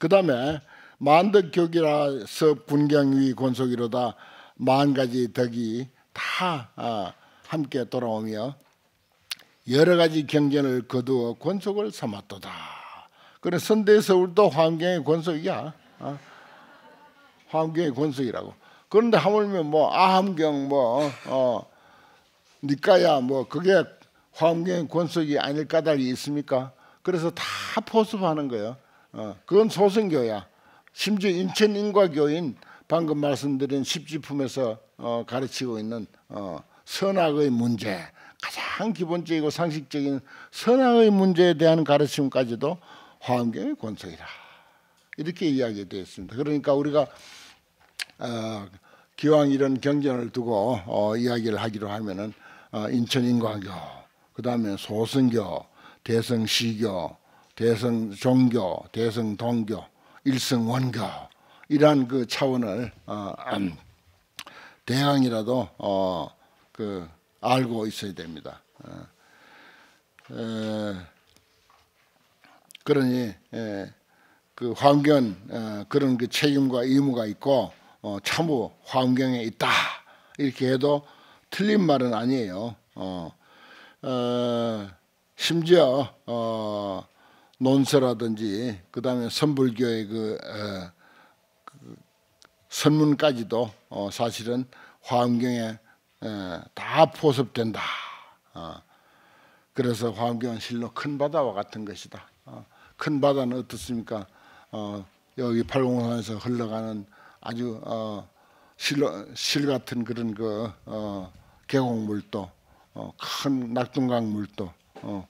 그 다음에 만덕격이라서 군경위 권속이로다 만 가지 덕이 다 아, 함께 돌아오며 여러 가지 경전을 거두어 권속을 삼았도다. 그래 선대서울도 환경의 권속이야. 환경의 어? 권속이라고. 그런데 하물며 뭐 아함경 뭐 어, 니까야 뭐 그게 환경의 권속이 아닐 까닭이 있습니까? 그래서 다 포섭하는 거예요. 어, 그건 소승교야. 심지어 인천 인과교인 방금 말씀드린 십지품에서 어, 가르치고 있는 어, 선악의 문제 가장 기본적이고 상식적인 선악의 문제에 대한 가르침까지도 화엄경의 권속이라 이렇게 이야기되어 습니다 그러니까 우리가 어, 기왕 이런 경전을 두고 어, 이야기를 하기로 하면은 어, 인천 인과교, 그 다음에 소승교, 대성시교, 대승 종교, 대승 동교, 일승 원교 이러한 그 차원을 어, 음, 대항이라도 어, 그 알고 있어야 됩니다. 어, 그러니 그 환경 어, 그런 그 책임과 의무가 있고 참호 환경에 있다 이렇게 해도 틀린 말은 아니에요. 어, 어 심지어 어, 논서라든지 그다음에 선불교의 그, 어, 그 선문까지도 어, 사실은 화엄경에 에, 어, 다 포섭된다. 어. 그래서 화엄경은 실로 큰 바다와 같은 것이다. 어. 큰 바다는 어떻습니까? 어, 여기 팔공산에서 흘러가는 아주 어, 실, 실 같은 그런 그 어, 계곡물도 어, 큰 낙동강 물도 어,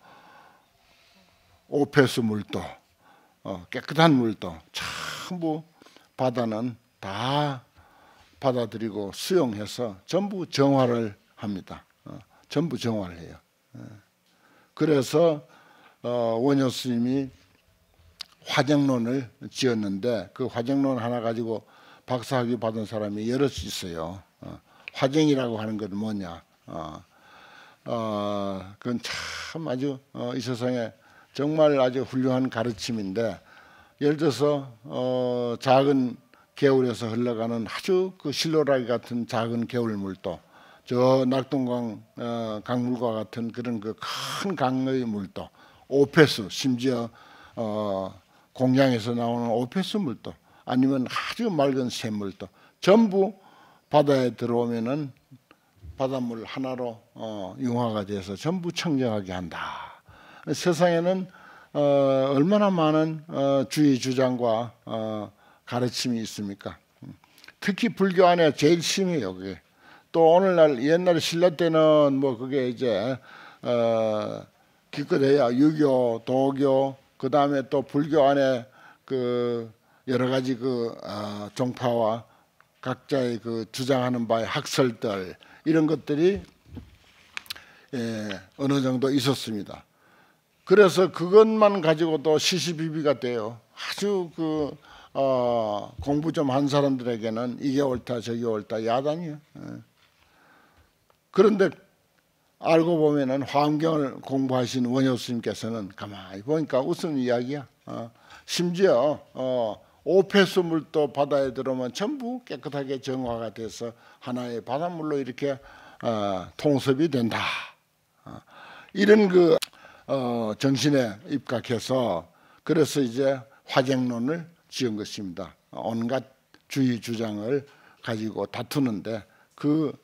오페스 물도 어, 깨끗한 물도 전부 바다는 다 받아들이고 수용해서 전부 정화를 합니다. 어, 전부 정화를 해요. 어. 그래서 어, 원효 스님이 화정론을 지었는데 그 화정론 하나 가지고 박사학위 받은 사람이 여럿 있어요. 어, 화정이라고 하는 건 뭐냐? 어, 그건 참 아주 이 세상에 정말 아주 훌륭한 가르침인데 예를 들어서 어, 작은 개울에서 흘러가는 아주 그 실로라기 같은 작은 개울물도 저 낙동강 어, 강물과 같은 그런 그 큰 강의 물도 오페스 심지어 어, 공장에서 나오는 오페수 물도 아니면 아주 맑은 샘물도 전부 바다에 들어오면은 바닷물 하나로 어, 융화가 돼서 전부 청정하게 한다. 세상에는 어, 얼마나 많은 어, 주의 주장과 어, 가르침이 있습니까? 음. 특히 불교 안에 제일 심해요 그게. 또 오늘날 옛날 신라 때는 뭐 그게 이제 어, 기껏해야 유교, 도교, 그 다음에 또 불교 안에 그 여러 가지 그 어, 종파와 각자의 그 주장하는 바의 학설들 이런 것들이 예, 어느 정도 있었습니다. 그래서 그것만 가지고도 시시비비가 돼요. 아주 그 어, 공부 좀 한 사람들에게는 이게 옳다 저게 옳다 야단이에 예. 그런데 알고 보면은 화경을 공부하신 원효 스님께서는 가만히 보니까 웃은 이야기야. 어, 심지어 어, 오페수 물도 바다에 들어오면 전부 깨끗하게 정화가 돼서 하나의 바닷물로 이렇게 어, 통섭이 된다. 어, 이런 그 어, 정신에 입각해서 그래서 이제 화쟁론을 지은 것입니다. 온갖 주의 주장을 가지고 다투는데 그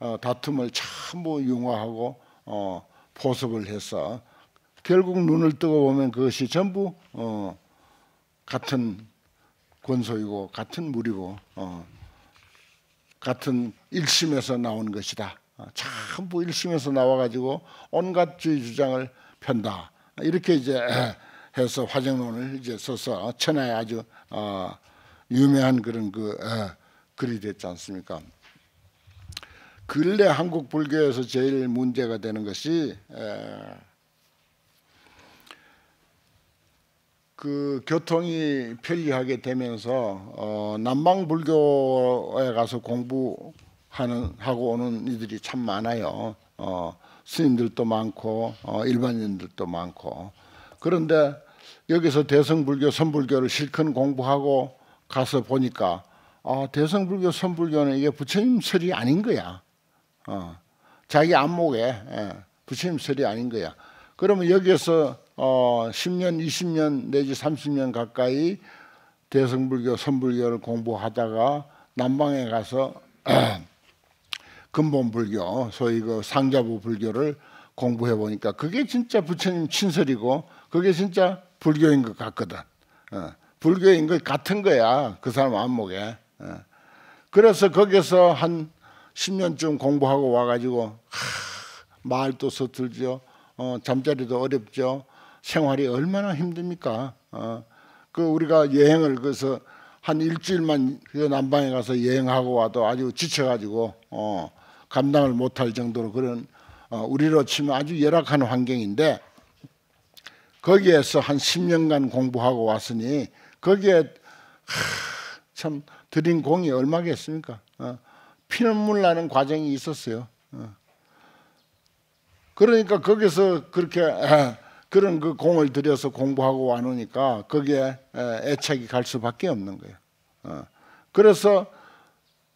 어, 다툼을 참뭐 융화하고 어, 포섭을 해서 결국 눈을 뜨고 보면 그것이 전부 어, 같은 권소이고 같은 물이고 어, 같은 일심에서 나온 것이다. 전부 어, 일심에서 나와가지고 온갖 주의 주장을 편다 이렇게 이제 해서 화정론을 이제 써서 천하에 아주 어, 유명한 그런 그 글이 됐지 않습니까? 근래 한국 불교에서 제일 문제가 되는 것이 에, 그 교통이 편리하게 되면서 어, 남방 불교에 가서 공부하는 하고 오는 이들이 참 많아요. 어, 스님들도 많고 어, 일반인들도 많고 그런데 여기서 대성불교 선불교를 실컷 공부하고 가서 보니까 어, 대성불교 선불교는 이게 부처님 설이 아닌 거야. 어, 자기 안목에 예, 부처님 설이 아닌 거야. 그러면 여기에서 어, 10년, 20년 내지 30년 가까이 대성불교, 선불교를 공부하다가 남방에 가서 근본 불교, 소위 그 상자부 불교를 공부해 보니까 그게 진짜 부처님 친설이고 그게 진짜 불교인 것 같거든. 어, 불교인 것 같은 거야 그 사람 안목에. 어. 그래서 거기서 한 10년쯤 공부하고 와가지고 하, 말도 서툴죠. 어, 잠자리도 어렵죠. 생활이 얼마나 힘듭니까? 어, 그 우리가 여행을 그래서 한 일주일만 그 남방에 가서 여행하고 와도 아주 지쳐가지고 어, 감당을 못할 정도로 그런 어, 우리로 치면 아주 열악한 환경인데 거기에서 한 10년간 공부하고 왔으니 거기에 참 드린 공이 얼마겠습니까? 어, 피눈물 나는 과정이 있었어요. 어. 그러니까 거기서 그렇게 아, 그런 그 공을 들여서 공부하고 와놓으니까 거기에 애착이 갈 수밖에 없는 거예요. 그래서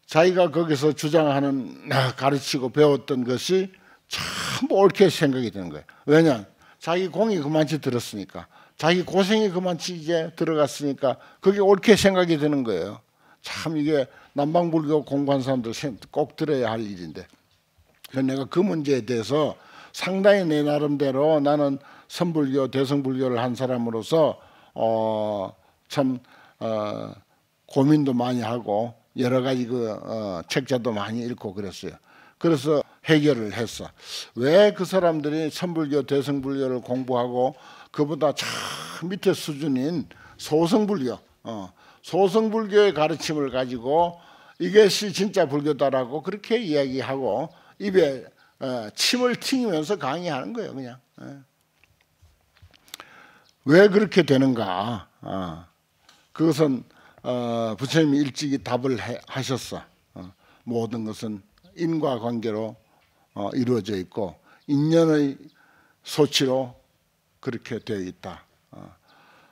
자기가 거기서 주장하는 아, 가르치고 배웠던 것이 참 옳게 생각이 드는 거예요. 왜냐? 자기 공이 그만치 들었으니까 자기 고생이 그만치 이제 들어갔으니까 그게 옳게 생각이 드는 거예요. 참 이게 남방불교 공부한 사람들 꼭 들어야 할 일인데 그 내가 그 문제에 대해서 상당히 내 나름대로 나는 선불교 대성불교를 한 사람으로서 어참 어, 고민도 많이 하고 여러 가지 그 어, 책자도 많이 읽고 그랬어요. 그래서 해결을 했어. 왜 그 사람들이 선불교, 대승불교를 공부하고 그보다 참 밑에 수준인 소승불교, 어, 소승불교의 가르침을 가지고 이것이 진짜 불교다라고 그렇게 이야기하고 입에 어, 침을 튕기면서 강의하는 거예요, 그냥. 어. 왜 그렇게 되는가? 어. 그것은 어, 부처님이 일찍이 답을 해, 하셨어. 어, 모든 것은 인과 관계로 어, 이루어져 있고 인연의 소치로 그렇게 되어 있다. 어,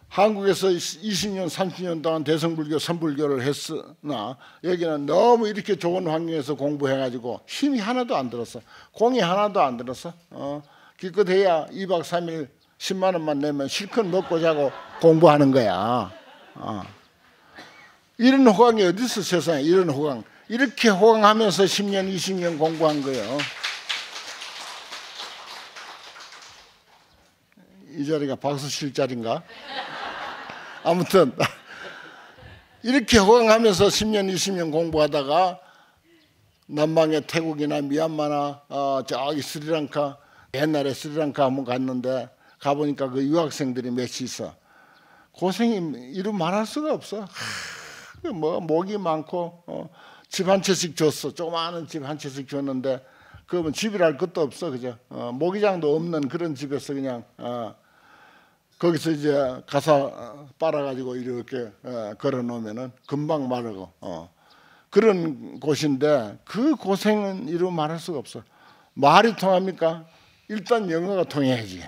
한국에서 20년, 30년 동안 대성불교, 선불교를 했으나 여기는 너무 이렇게 좋은 환경에서 공부해가지고 힘이 하나도 안 들었어. 공이 하나도 안 들었어. 어, 기껏해야 2박 3일 10만 원만 내면 실컷 먹고 자고 공부하는 거야. 어. 이런 호강이 어디 서 세상에 이런 호강 이렇게 호강하면서 10년 20년 공부한 거예요 이 자리가 박수 칠 자리인가? 아무튼 이렇게 호강하면서 10년 20년 공부하다가 남방의 태국이나 미얀마나 어, 저기 스리랑카 옛날에 스리랑카 한번 갔는데 가보니까 그 유학생들이 몇이 있어 고생이 이루 말할 수가 없어 그 뭐 목이 많고 어, 집한 채씩 줬어. 조그마한 집 한 채씩 줬는데 그러면 집이랄 것도 없어 그죠? 어, 모기장도 없는 그런 집에서 그냥 어, 거기서 이제 가사 빨아가지고 이렇게 어, 걸어놓으면은 금방 마르고 어. 그런 곳인데 그 고생은 이루 말할 수가 없어. 말이 통합니까? 일단 영어가 통해야지.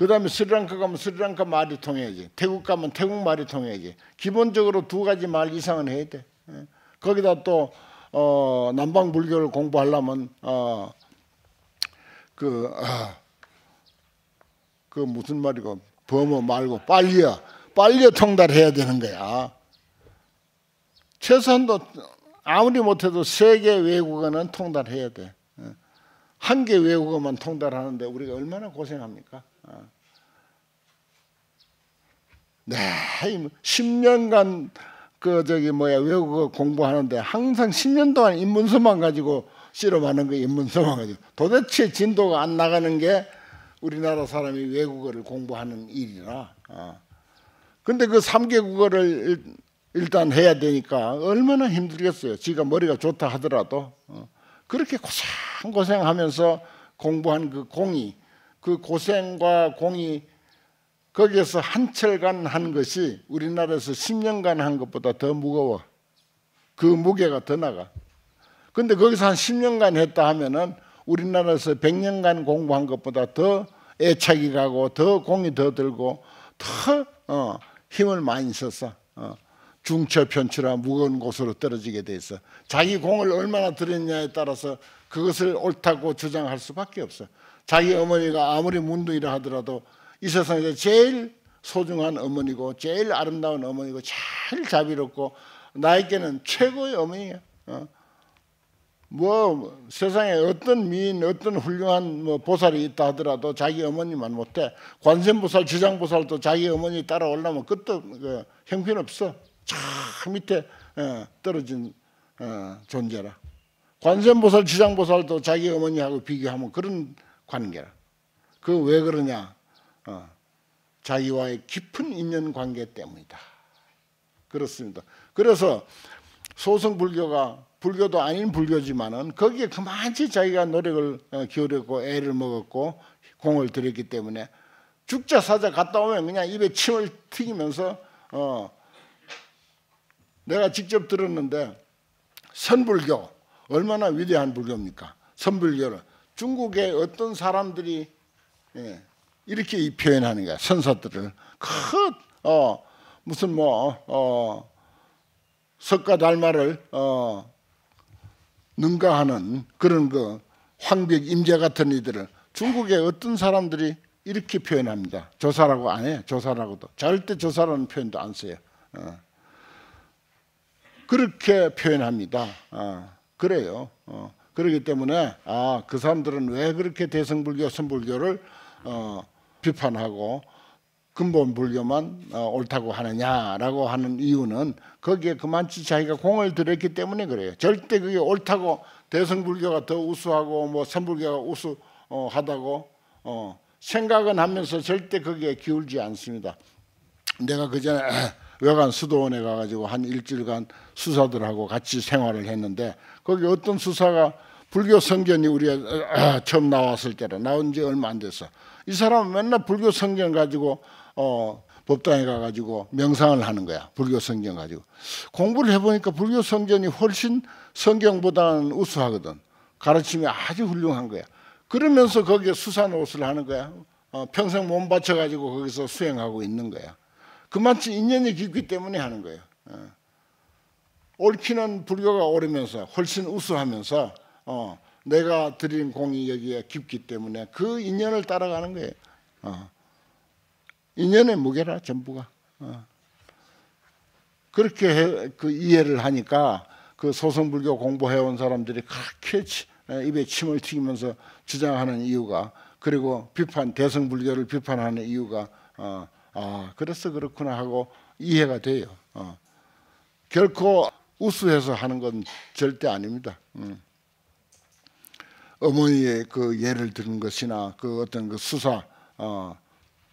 그 다음에 스리랑카 가면 스리랑카 말이 통해야지. 태국 가면 태국 말이 통해야지. 기본적으로 두 가지 말 이상은 해야 돼. 예. 거기다 또 어, 남방 불교를 공부하려면 어, 그, 아, 그 무슨 말이고 범어 말고 빨리야 빨리야 통달해야 되는 거야. 최소한도 아무리 못해도 세 개 외국어는 통달해야 돼. 예. 한개 외국어만 통달하는데 우리가 얼마나 고생합니까? 네, 10년간 뭐 그 저기 뭐야 외국어 공부하는데 항상 10년 동안 인문서만 가지고 실험하는 거 인문서만 가지고 도대체 진도가 안 나가는 게 우리나라 사람이 외국어를 공부하는 일이라. 그런데그 어. 3개국어를 일단 해야 되니까 얼마나 힘들겠어요. 지가 머리가 좋다 하더라도 어. 그렇게 고생 고생하면서 공부한 그 공이 그 고생과 공이 거기에서 한철간 한 것이 우리나라에서 10년간 한 것보다 더 무거워. 그 무게가 더 나가. 근데 거기서 한 10년간 했다 하면은 우리나라에서 100년간 공부한 것보다 더 애착이 가고 더 공이 더 들고 더 어, 힘을 많이 썼어. 어. 중처 편추라 무거운 곳으로 떨어지게 돼 있어. 자기 공을 얼마나 들였냐에 따라서 그것을 옳다고 주장할 수밖에 없어. 자기 어머니가 아무리 문둥이라 하더라도 이 세상에서 제일 소중한 어머니고 제일 아름다운 어머니고 제일 자비롭고 나에게는 최고의 어머니야. 어? 뭐 세상에 어떤 미인, 어떤 훌륭한 뭐 보살이 있다 하더라도 자기 어머니만 못해. 관세보살, 지장보살도 자기 어머니 따라 올라면 끝도 그, 형편없어. 참 밑에 어, 떨어진 어, 존재라. 관세보살, 지장보살도 자기 어머니하고 비교하면 그런 관계라. 그 왜 그러냐? 어, 자기와의 깊은 인연 관계 때문이다. 그렇습니다. 그래서 소승 불교가 불교도 아닌 불교지만은 거기에 그만치 자기가 노력을 어, 기울였고 애를 먹었고 공을 들였기 때문에 죽자 사자 갔다 오면 그냥 입에 침을 튀기면서 어 내가 직접 들었는데 선불교 얼마나 위대한 불교입니까? 선불교를 중국의 어떤 사람들이 예, 이렇게 표현하는 가 선사들을 큰 어, 무슨 뭐 어, 석가 달마를 어, 능가하는 그런 그 황벽 임자 같은 이들을 중국의 어떤 사람들이 이렇게 표현합니다. 조사라고 안 해요. 조사라고도 절대 조사라는 표현도 안 써요. 어. 그렇게 표현합니다. 어. 그래요. 어. 그러기 때문에 아 그 사람들은 왜 그렇게 대승불교, 선불교를 어, 비판하고 근본 불교만 어, 옳다고 하느냐라고 하는 이유는 거기에 그만치 자기가 공을 들였기 때문에 그래요. 절대 그게 옳다고 대승불교가 더 우수하고 뭐 선불교가 우수하다고 어, 어, 생각은 하면서 절대 거기에 기울지 않습니다. 내가 그 전에 외관 수도원에 가가지고 한 일주일간 수사들하고 같이 생활을 했는데 거기 어떤 수사가 불교 성전이 우리가 아, 아, 처음 나왔을 때라 나온 지 얼마 안 됐어. 이사람 맨날 불교 성전 가지고 어, 법당에 가가지고 명상을 하는 거야. 불교 성경 가지고. 공부를 해보니까 불교 성전이 훨씬 성경보다는 우수하거든. 가르침이 아주 훌륭한 거야. 그러면서 거기에 수산 옷을 하는 거야. 어, 평생 몸 바쳐가지고 거기서 수행하고 있는 거야. 그만치 인연이 깊기 때문에 하는 거예요. 어. 옳기는 불교가 오르면서 훨씬 우수하면서 어, 내가 드린 공이 여기에 깊기 때문에 그 인연을 따라가는 거예요. 어. 인연의 무게라 전부가. 어. 그렇게 해, 그 이해를 하니까 그 소승불교 공부해온 사람들이 그렇게 치, 입에 침을 튀기면서 주장하는 이유가 그리고 비판 대승불교를 비판하는 이유가 어, 아 그래서 그렇구나 하고 이해가 돼요. 어. 결코 우수해서 하는 건 절대 아닙니다. 음. 어머니의 그 예를 든 것이나 그 어떤 그 수사 어,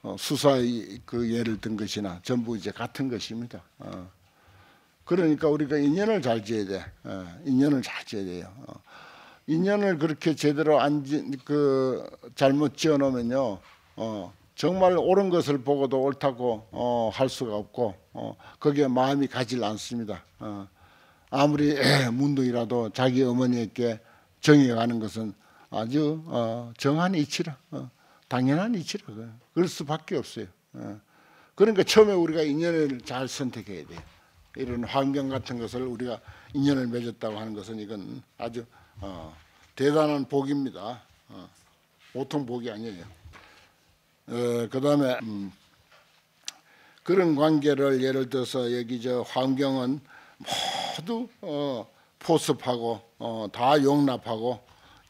어, 수사의 그 예를 든 것이나 전부 이제 같은 것입니다. 어. 그러니까 우리가 인연을 잘 지어야 돼. 어, 인연을 잘 지어야 돼요. 어. 인연을 그렇게 제대로 안 그 잘못 지어 놓으면요. 어, 정말 옳은 것을 보고도 옳다고 어, 할 수가 없고 어, 거기에 마음이 가질 않습니다. 어, 아무리 문둥이라도 자기 어머니에게 정해가는 것은 아주 어, 정한 이치라 어, 당연한 이치라 그럴 수밖에 없어요. 어. 그러니까 처음에 우리가 인연을 잘 선택해야 돼요. 이런 환경 같은 것을 우리가 인연을 맺었다고 하는 것은 이건 아주 어, 대단한 복입니다. 어, 보통 복이 아니에요. 어, 그 다음에 음, 그런 관계를 예를 들어서 여기 저 환경은 모두 어, 포섭하고 어, 다 용납하고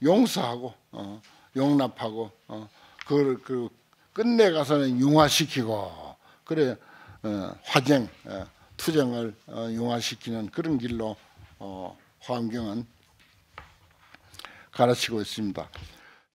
용서하고 어, 용납하고 어, 그걸 그 끝내 가서는 융화시키고 그래 어, 화쟁 어, 투쟁을 어, 융화시키는 그런 길로 어, 화경은 가르치고 있습니다.